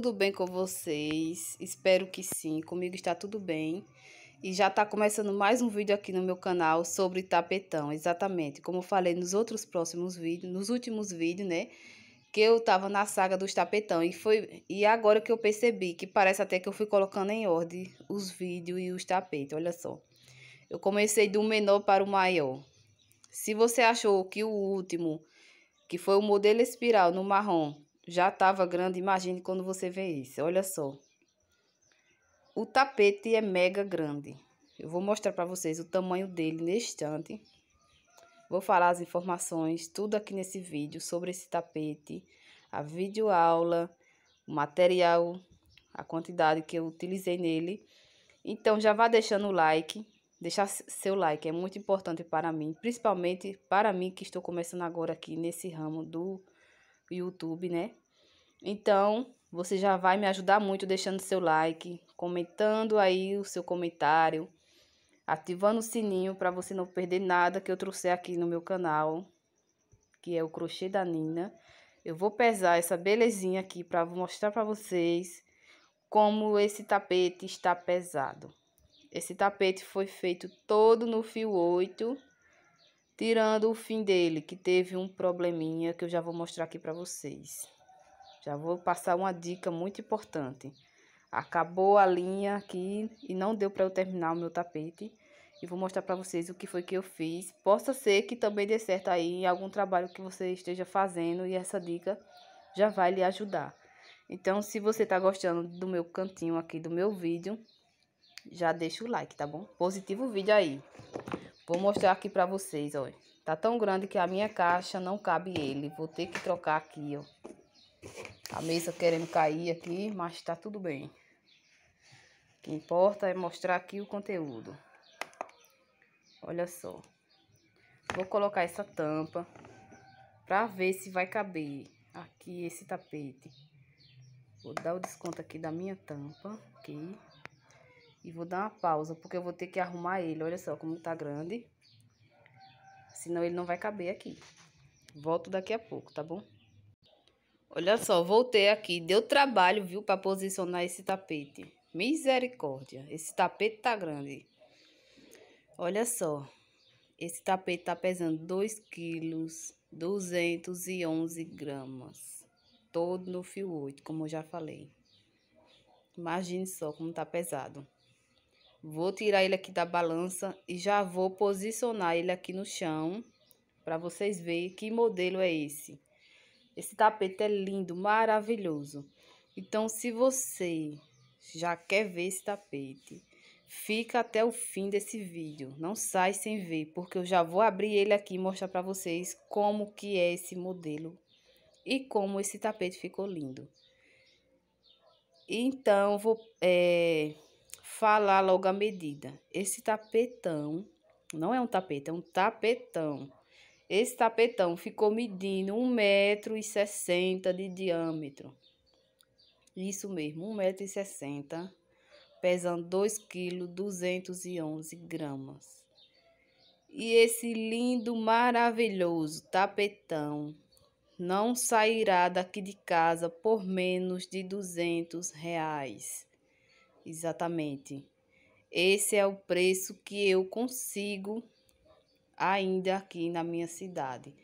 tudo bem com vocês? Espero que sim, comigo está tudo bem. E já está começando mais um vídeo aqui no meu canal sobre tapetão, exatamente. Como eu falei nos outros próximos vídeos, nos últimos vídeos, né? Que eu estava na saga dos tapetão e foi e agora que eu percebi que parece até que eu fui colocando em ordem os vídeos e os tapetes, olha só. Eu comecei do menor para o maior. Se você achou que o último, que foi o modelo espiral no marrom, já estava grande, imagine quando você vê isso. Olha só. O tapete é mega grande. Eu vou mostrar para vocês o tamanho dele neste instante. Vou falar as informações, tudo aqui nesse vídeo sobre esse tapete, a videoaula, o material, a quantidade que eu utilizei nele. Então já vá deixando o like, deixar seu like é muito importante para mim, principalmente para mim que estou começando agora aqui nesse ramo do YouTube, né? Então, você já vai me ajudar muito deixando seu like, comentando aí o seu comentário, ativando o sininho para você não perder nada que eu trouxe aqui no meu canal, que é o crochê da Nina. Eu vou pesar essa belezinha aqui para mostrar para vocês como esse tapete está pesado. Esse tapete foi feito todo no fio 8 Tirando o fim dele, que teve um probleminha que eu já vou mostrar aqui para vocês. Já vou passar uma dica muito importante. Acabou a linha aqui e não deu para eu terminar o meu tapete. E vou mostrar para vocês o que foi que eu fiz. Possa ser que também dê certo aí em algum trabalho que você esteja fazendo e essa dica já vai lhe ajudar. Então, se você está gostando do meu cantinho aqui, do meu vídeo, já deixa o like, tá bom? Positivo o vídeo aí. Vou mostrar aqui pra vocês, ó. Tá tão grande que a minha caixa não cabe ele. Vou ter que trocar aqui, ó. A mesa querendo cair aqui, mas tá tudo bem. O que importa é mostrar aqui o conteúdo. Olha só. Vou colocar essa tampa pra ver se vai caber aqui esse tapete. Vou dar o desconto aqui da minha tampa, ok? E vou dar uma pausa, porque eu vou ter que arrumar ele. Olha só como tá grande. Senão ele não vai caber aqui. Volto daqui a pouco, tá bom? Olha só, voltei aqui. Deu trabalho, viu, pra posicionar esse tapete. Misericórdia. Esse tapete tá grande. Olha só. Esse tapete tá pesando 2 quilos, 211 gramas. Todo no fio 8, como eu já falei. Imagine só como tá pesado. Vou tirar ele aqui da balança e já vou posicionar ele aqui no chão para vocês verem que modelo é esse. Esse tapete é lindo, maravilhoso. Então, se você já quer ver esse tapete, fica até o fim desse vídeo. Não sai sem ver, porque eu já vou abrir ele aqui e mostrar para vocês como que é esse modelo e como esse tapete ficou lindo. Então, vou... É falar logo a medida. Esse tapetão, não é um tapete, é um tapetão. Esse tapetão ficou medindo 1,60m de diâmetro. Isso mesmo, 1,60m, pesando 2,211 kg. E esse lindo, maravilhoso tapetão não sairá daqui de casa por menos de 200 reais. Exatamente. Esse é o preço que eu consigo ainda aqui na minha cidade.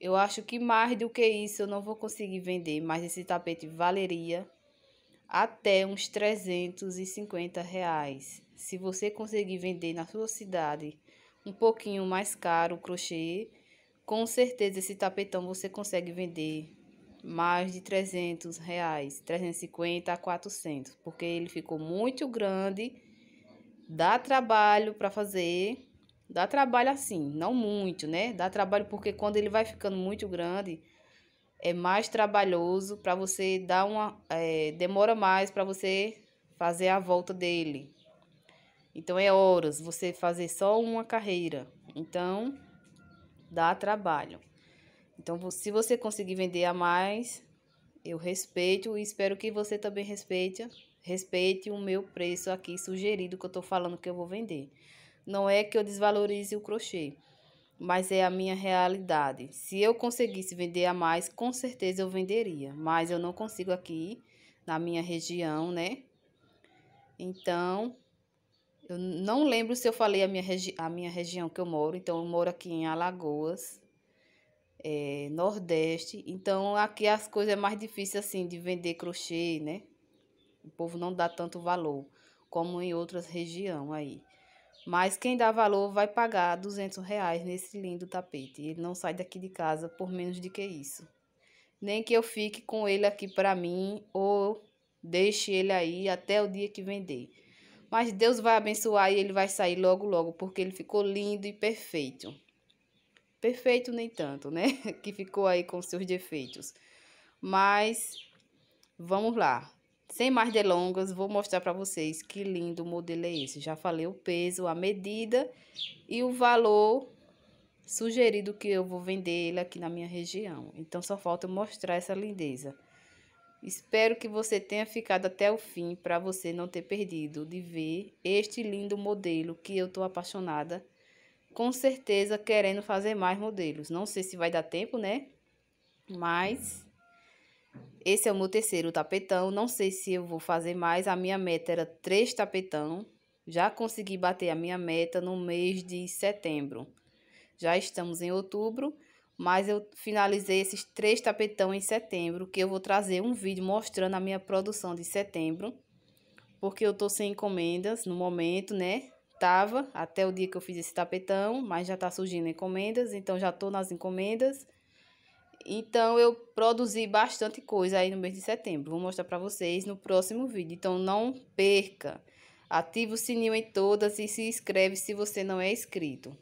Eu acho que mais do que isso eu não vou conseguir vender, mas esse tapete valeria até uns 350 reais. Se você conseguir vender na sua cidade um pouquinho mais caro o crochê, com certeza esse tapetão você consegue vender mais de 300 reais, 350 a 400, porque ele ficou muito grande, dá trabalho para fazer, dá trabalho assim, não muito, né? Dá trabalho porque quando ele vai ficando muito grande, é mais trabalhoso para você dar uma, é, demora mais para você fazer a volta dele. Então é horas você fazer só uma carreira, então dá trabalho. Então, se você conseguir vender a mais, eu respeito e espero que você também respeite, respeite o meu preço aqui sugerido que eu estou falando que eu vou vender. Não é que eu desvalorize o crochê, mas é a minha realidade. Se eu conseguisse vender a mais, com certeza eu venderia, mas eu não consigo aqui na minha região, né? Então, eu não lembro se eu falei a minha, a minha região que eu moro, então eu moro aqui em Alagoas, é, Nordeste. Então aqui as coisas é mais difícil assim de vender crochê, né? O povo não dá tanto valor como em outras regiões aí. Mas quem dá valor vai pagar 200 reais nesse lindo tapete. Ele não sai daqui de casa por menos de que isso. Nem que eu fique com ele aqui para mim ou deixe ele aí até o dia que vender. Mas Deus vai abençoar e ele vai sair logo, logo, porque ele ficou lindo e perfeito perfeito nem tanto, né? Que ficou aí com seus defeitos. Mas vamos lá. Sem mais delongas, vou mostrar para vocês que lindo modelo é esse. Já falei o peso, a medida e o valor sugerido que eu vou vender ele aqui na minha região. Então, só falta mostrar essa lindeza. Espero que você tenha ficado até o fim para você não ter perdido de ver este lindo modelo que eu estou apaixonada com certeza querendo fazer mais modelos. Não sei se vai dar tempo, né? Mas esse é o meu terceiro tapetão. Não sei se eu vou fazer mais. A minha meta era três tapetão. Já consegui bater a minha meta no mês de setembro. Já estamos em outubro, mas eu finalizei esses três tapetão em setembro, que eu vou trazer um vídeo mostrando a minha produção de setembro, porque eu tô sem encomendas no momento, né? estava até o dia que eu fiz esse tapetão, mas já está surgindo encomendas, então já estou nas encomendas. Então, eu produzi bastante coisa aí no mês de setembro. Vou mostrar para vocês no próximo vídeo. Então, não perca. Ativa o sininho em todas e se inscreve se você não é inscrito.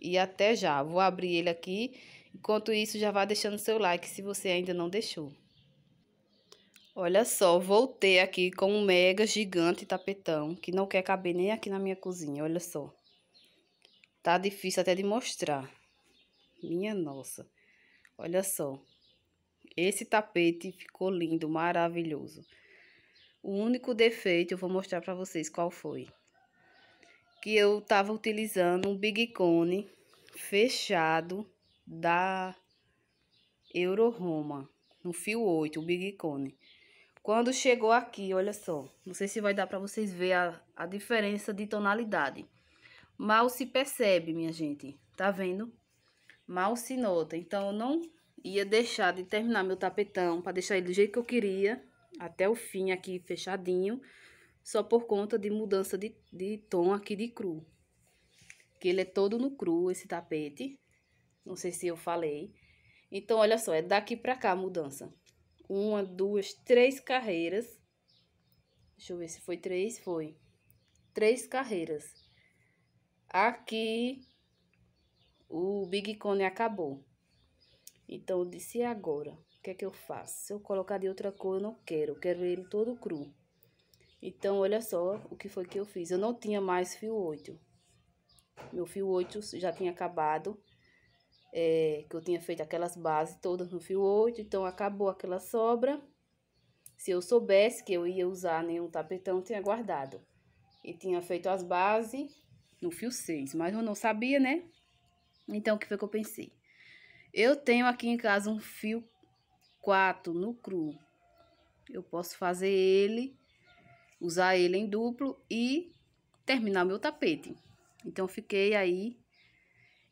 E até já. Vou abrir ele aqui. Enquanto isso, já vá deixando seu like se você ainda não deixou. Olha só, voltei aqui com um mega gigante tapetão, que não quer caber nem aqui na minha cozinha, olha só. Tá difícil até de mostrar. Minha nossa. Olha só. Esse tapete ficou lindo, maravilhoso. O único defeito, eu vou mostrar para vocês qual foi. Que eu tava utilizando um Big Cone fechado da Euro Roma, no fio 8, o Big Cone. Quando chegou aqui, olha só. Não sei se vai dar para vocês ver a, a diferença de tonalidade. Mal se percebe, minha gente. Tá vendo? Mal se nota. Então, eu não ia deixar de terminar meu tapetão para deixar ele do jeito que eu queria. Até o fim aqui, fechadinho. Só por conta de mudança de, de tom aqui de cru. Que ele é todo no cru, esse tapete. Não sei se eu falei. Então, olha só, é daqui pra cá a mudança uma, duas, três carreiras. Deixa eu ver se foi três, foi. Três carreiras. Aqui o Big Cone acabou. Então eu disse, e agora? O que é que eu faço? Se eu colocar de outra cor, eu não quero. Eu quero ele todo cru. Então, olha só o que foi que eu fiz. Eu não tinha mais fio 8. Meu fio 8 já tinha acabado é, que eu tinha feito aquelas bases todas no fio 8, então acabou aquela sobra. Se eu soubesse que eu ia usar nenhum tapetão, eu tinha guardado. E tinha feito as bases no fio 6, mas eu não sabia, né? Então, o que foi que eu pensei? Eu tenho aqui em casa um fio 4 no cru. Eu posso fazer ele, usar ele em duplo e terminar meu tapete. Então, fiquei aí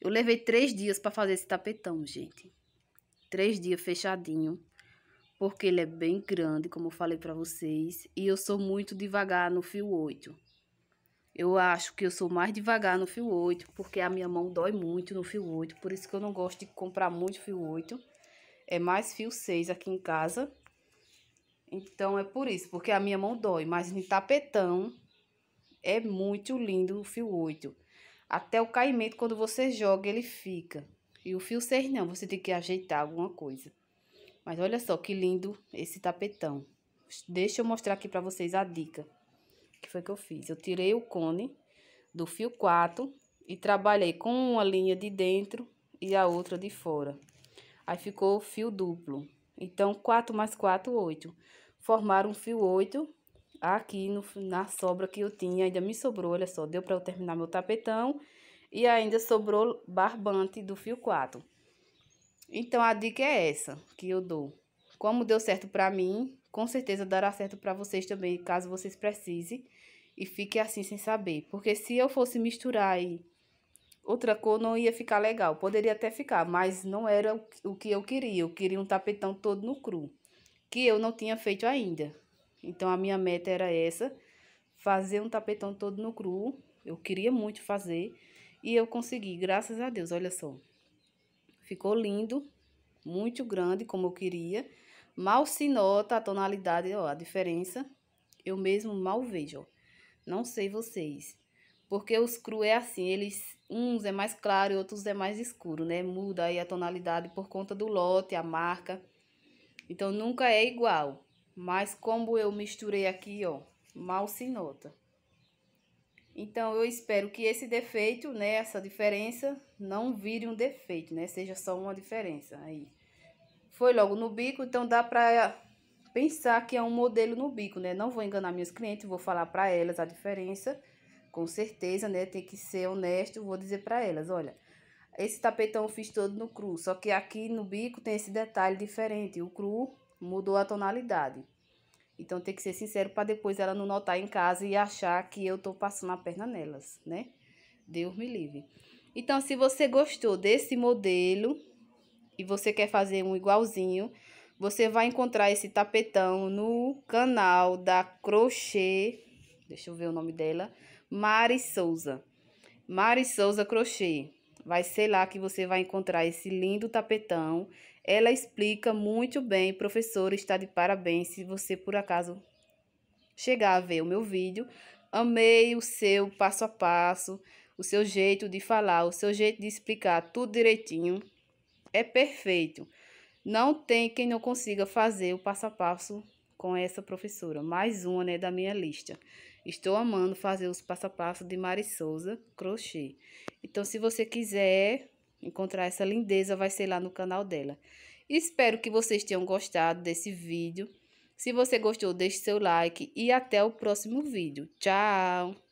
eu levei três dias para fazer esse tapetão, gente. Três dias fechadinho, porque ele é bem grande, como eu falei para vocês, e eu sou muito devagar no fio 8. Eu acho que eu sou mais devagar no fio 8, porque a minha mão dói muito no fio 8, por isso que eu não gosto de comprar muito fio 8. É mais fio 6 aqui em casa. Então, é por isso, porque a minha mão dói, mas no tapetão é muito lindo o fio 8 até o caimento, quando você joga, ele fica. E o fio 6 não, você tem que ajeitar alguma coisa. Mas olha só que lindo esse tapetão. Deixa eu mostrar aqui para vocês a dica que foi que eu fiz. Eu tirei o cone do fio 4 e trabalhei com uma linha de dentro e a outra de fora. Aí ficou o fio duplo. Então, 4 mais 4, 8. Formaram um fio 8 aqui no, na sobra que eu tinha, ainda me sobrou, olha só, deu para eu terminar meu tapetão e ainda sobrou barbante do fio 4. Então, a dica é essa que eu dou. Como deu certo para mim, com certeza dará certo para vocês também, caso vocês precisem. E fique assim sem saber. Porque se eu fosse misturar aí outra cor, não ia ficar legal. Poderia até ficar, mas não era o que eu queria. Eu queria um tapetão todo no cru, que eu não tinha feito ainda. Então, a minha meta era essa, fazer um tapetão todo no cru. Eu queria muito fazer e eu consegui, graças a Deus, olha só. Ficou lindo, muito grande, como eu queria. Mal se nota a tonalidade, ó, a diferença. Eu mesmo mal vejo, ó. Não sei vocês. Porque os cru é assim, eles uns é mais claro e outros é mais escuro, né? Muda aí a tonalidade por conta do lote, a marca. Então nunca é igual. Mas como eu misturei aqui, ó, mal se nota. Então, eu espero que esse defeito, né, essa diferença, não vire um defeito, né, seja só uma diferença aí. Foi logo no bico, então dá pra pensar que é um modelo no bico, né, não vou enganar minhas clientes, vou falar pra elas a diferença, com certeza, né, tem que ser honesto, vou dizer pra elas, olha, esse tapetão eu fiz todo no cru, só que aqui no bico tem esse detalhe diferente, o cru mudou a tonalidade. Então tem que ser sincero para depois ela não notar em casa e achar que eu tô passando a perna nelas, né? Deus me livre. Então se você gostou desse modelo e você quer fazer um igualzinho, você vai encontrar esse tapetão no canal da Crochê, deixa eu ver o nome dela, Mari Souza. Mari Souza Crochê. Vai ser lá que você vai encontrar esse lindo tapetão. Ela explica muito bem, professora, está de parabéns se você por acaso chegar a ver o meu vídeo. Amei o seu passo a passo, o seu jeito de falar, o seu jeito de explicar tudo direitinho. É perfeito. Não tem quem não consiga fazer o passo a passo com essa professora. Mais uma, né, da minha lista. Estou amando fazer os passo a passo de Mari Souza Crochê. Então, se você quiser encontrar essa lindeza, vai ser lá no canal dela. Espero que vocês tenham gostado desse vídeo. Se você gostou, deixe seu like e até o próximo vídeo. Tchau!